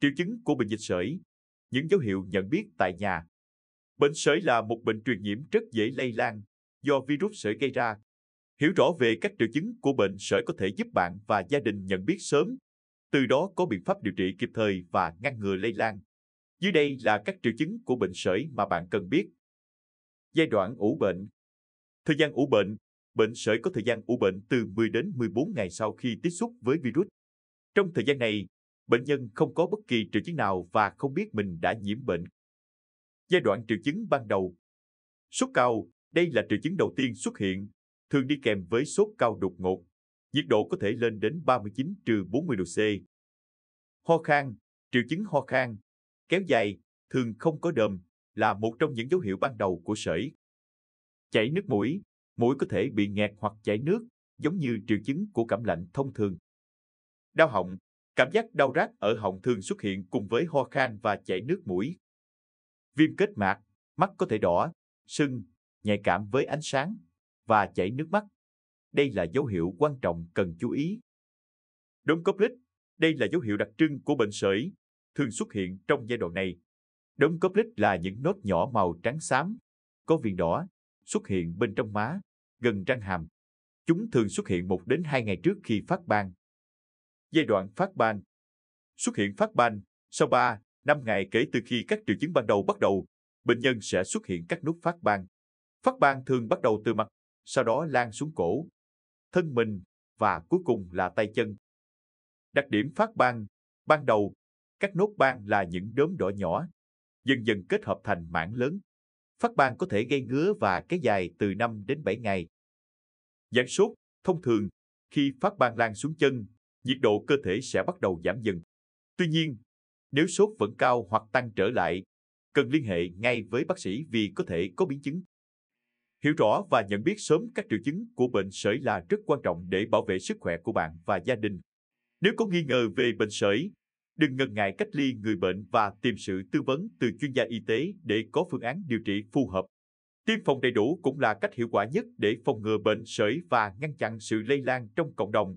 Triệu chứng của bệnh dịch sởi, những dấu hiệu nhận biết tại nhà. Bệnh sởi là một bệnh truyền nhiễm rất dễ lây lan do virus sởi gây ra. Hiểu rõ về các triệu chứng của bệnh sởi có thể giúp bạn và gia đình nhận biết sớm, từ đó có biện pháp điều trị kịp thời và ngăn ngừa lây lan. Dưới đây là các triệu chứng của bệnh sởi mà bạn cần biết. Giai đoạn ủ bệnh Thời gian ủ bệnh Bệnh sởi có thời gian ủ bệnh từ 10 đến 14 ngày sau khi tiếp xúc với virus. Trong thời gian này, Bệnh nhân không có bất kỳ triệu chứng nào và không biết mình đã nhiễm bệnh. Giai đoạn triệu chứng ban đầu Sốt cao, đây là triệu chứng đầu tiên xuất hiện, thường đi kèm với sốt cao đột ngột. Nhiệt độ có thể lên đến 39 trừ 40 độ C. Ho khan, triệu chứng ho khan, kéo dài, thường không có đờm, là một trong những dấu hiệu ban đầu của sởi. Chảy nước mũi, mũi có thể bị nghẹt hoặc chảy nước, giống như triệu chứng của cảm lạnh thông thường. Đau họng, Cảm giác đau rát ở họng thường xuất hiện cùng với ho khan và chảy nước mũi. Viêm kết mạc, mắt có thể đỏ, sưng, nhạy cảm với ánh sáng và chảy nước mắt. Đây là dấu hiệu quan trọng cần chú ý. Đốm cốc lít, đây là dấu hiệu đặc trưng của bệnh sởi, thường xuất hiện trong giai đoạn này. Đốm cốc lít là những nốt nhỏ màu trắng xám, có viền đỏ, xuất hiện bên trong má, gần răng hàm. Chúng thường xuất hiện một đến hai ngày trước khi phát ban giai đoạn phát ban. Xuất hiện phát ban sau 3, 5 ngày kể từ khi các triệu chứng ban đầu bắt đầu, bệnh nhân sẽ xuất hiện các nút phát ban. Phát ban thường bắt đầu từ mặt, sau đó lan xuống cổ, thân mình và cuối cùng là tay chân. Đặc điểm phát ban, ban đầu, các nốt ban là những đốm đỏ nhỏ, dần dần kết hợp thành mảng lớn. Phát ban có thể gây ngứa và kéo dài từ 5 đến 7 ngày. Giảng sốt, thông thường, khi phát ban lan xuống chân nhiệt độ cơ thể sẽ bắt đầu giảm dần. Tuy nhiên, nếu sốt vẫn cao hoặc tăng trở lại, cần liên hệ ngay với bác sĩ vì có thể có biến chứng. Hiểu rõ và nhận biết sớm các triệu chứng của bệnh sởi là rất quan trọng để bảo vệ sức khỏe của bạn và gia đình. Nếu có nghi ngờ về bệnh sởi, đừng ngần ngại cách ly người bệnh và tìm sự tư vấn từ chuyên gia y tế để có phương án điều trị phù hợp. Tiêm phòng đầy đủ cũng là cách hiệu quả nhất để phòng ngừa bệnh sởi và ngăn chặn sự lây lan trong cộng đồng.